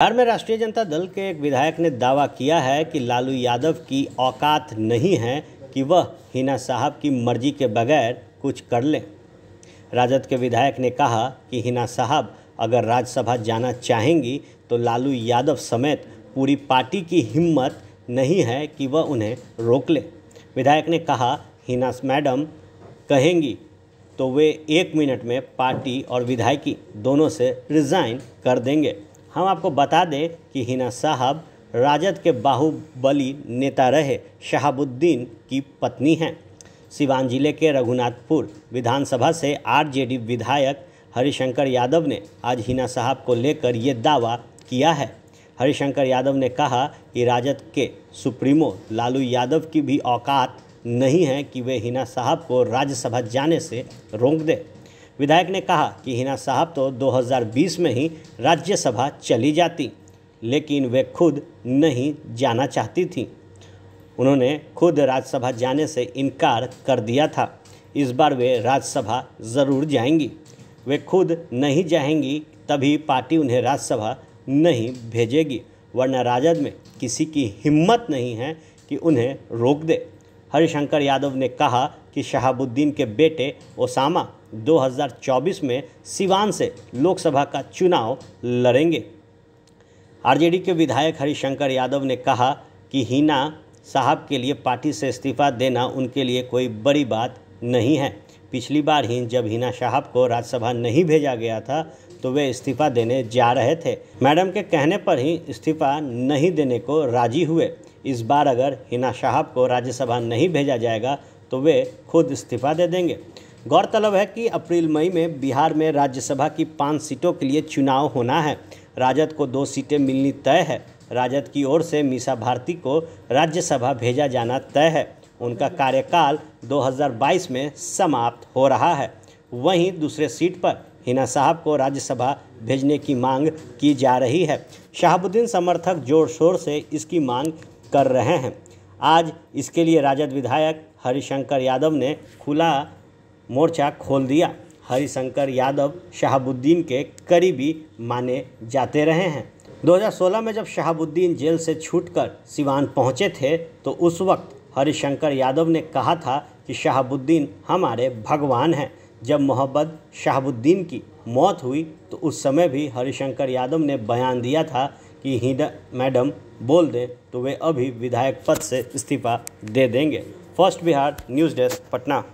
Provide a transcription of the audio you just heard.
बिहार में राष्ट्रीय जनता दल के एक विधायक ने दावा किया है कि लालू यादव की औकात नहीं है कि वह हिना साहब की मर्जी के बगैर कुछ कर लें राजद के विधायक ने कहा कि हिना साहब अगर राज्यसभा जाना चाहेंगी तो लालू यादव समेत पूरी पार्टी की हिम्मत नहीं है कि वह उन्हें रोक ले विधायक ने कहा हिना मैडम कहेंगी तो वे एक मिनट में पार्टी और विधायकी दोनों से रिज़ाइन कर देंगे हम आपको बता दें कि हिना साहब राजद के बाहुबली नेता रहे शहाबुद्दीन की पत्नी हैं सिवान जिले के रघुनाथपुर विधानसभा से आरजेडी विधायक हरिशंकर यादव ने आज हिना साहब को लेकर ये दावा किया है हरिशंकर यादव ने कहा कि राजद के सुप्रीमो लालू यादव की भी औकात नहीं है कि वे हिना साहब को राज्यसभा जाने से रोक दें विधायक ने कहा कि हिना साहब तो 2020 में ही राज्यसभा चली जाती लेकिन वे खुद नहीं जाना चाहती थीं उन्होंने खुद राज्यसभा जाने से इनकार कर दिया था इस बार वे राज्यसभा ज़रूर जाएंगी वे खुद नहीं जाएंगी तभी पार्टी उन्हें राज्यसभा नहीं भेजेगी वरना राजद में किसी की हिम्मत नहीं है कि उन्हें रोक दे हरिशंकर यादव ने कहा कि शहाबुद्दीन के बेटे ओसामा 2024 में सिवान से लोकसभा का चुनाव लड़ेंगे आरजेडी के विधायक हरिशंकर यादव ने कहा कि हिना साहब के लिए पार्टी से इस्तीफा देना उनके लिए कोई बड़ी बात नहीं है पिछली बार ही जब हिना साहब को राज्यसभा नहीं भेजा गया था तो वे इस्तीफा देने जा रहे थे मैडम के कहने पर ही इस्तीफा नहीं देने को राजी हुए इस बार अगर हिना साहब को राज्यसभा नहीं भेजा जाएगा तो वे खुद इस्तीफा दे देंगे गौरतलब है कि अप्रैल मई में बिहार में राज्यसभा की पाँच सीटों के लिए चुनाव होना है राजद को दो सीटें मिलनी तय है राजद की ओर से मीसा भारती को राज्यसभा भेजा जाना तय है उनका कार्यकाल 2022 में समाप्त हो रहा है वहीं दूसरे सीट पर हिना साहब को राज्यसभा भेजने की मांग की जा रही है शहाबुद्दीन समर्थक जोर शोर से इसकी मांग कर रहे हैं आज इसके लिए राजद विधायक हरिशंकर यादव ने खुला मोर्चा खोल दिया हरिशंकर यादव शहाबुद्दीन के करीबी माने जाते रहे हैं 2016 में जब शहाबुद्दीन जेल से छूटकर सिवान पहुंचे थे तो उस वक्त हरिशंकर यादव ने कहा था कि शहाबुद्दीन हमारे भगवान हैं जब मोहब्बत शहाबुद्दीन की मौत हुई तो उस समय भी हरिशंकर यादव ने बयान दिया था कि हीना मैडम बोल दें तो वे अभी विधायक पद से इस्तीफा दे देंगे first Bihar news desk Patna